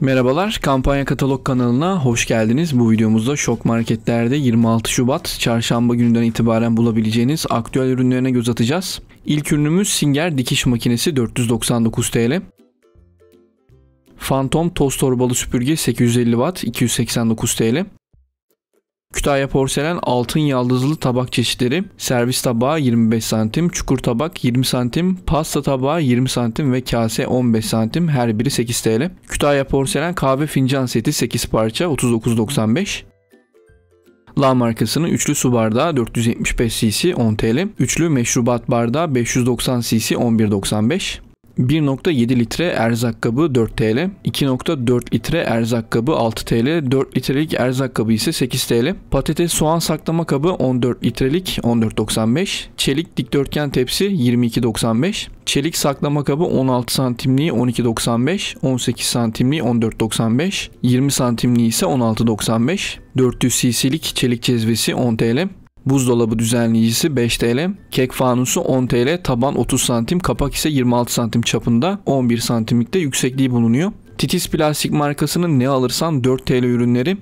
Merhabalar, Kampanya Katalog kanalına hoş geldiniz. Bu videomuzda şok marketlerde 26 Şubat çarşamba gününden itibaren bulabileceğiniz aktüel ürünlerine göz atacağız. İlk ürünümüz Singer dikiş makinesi 499 TL. Phantom toz torbalı süpürge 850 Watt 289 TL. Kütahya porselen altın yaldızlı tabak çeşitleri servis tabağı 25 santim, çukur tabak 20 santim, pasta tabağı 20 santim ve kase 15 santim her biri 8 TL. Kütahya porselen kahve fincan seti 8 parça 39.95. La markasının üçlü su bardağı 475 cc 10 TL, üçlü meşrubat bardağı 590 cc 11.95. 1.7 litre erzak kabı 4 TL, 2.4 litre erzak kabı 6 TL, 4 litrelik erzak kabı ise 8 TL. Patates soğan saklama kabı 14 litrelik 14.95, çelik dikdörtgen tepsi 22.95, çelik saklama kabı 16 santimliği 12.95, 18 santimliği 14.95, 20 santimliği ise 16.95, 400 cc'lik çelik cezvesi 10 TL, Buzdolabı düzenleyicisi 5 TL. Kek fanusu 10 TL. Taban 30 santim. Kapak ise 26 santim çapında. 11 santimlikte yüksekliği bulunuyor. Titiz Plastik markasının ne alırsan 4 TL ürünleri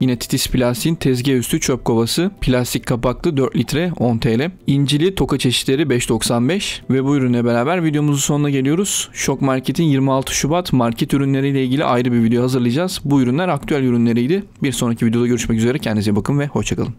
Yine Titis Plastik'in tezgah üstü çöp kovası plastik kapaklı 4 litre 10 TL. İncili toka çeşitleri 5.95 ve bu ürüne beraber videomuzun sonuna geliyoruz. Şok Market'in 26 Şubat market ürünleriyle ilgili ayrı bir video hazırlayacağız. Bu ürünler aktüel ürünleriydi. Bir sonraki videoda görüşmek üzere. Kendinize bakın ve hoşçakalın.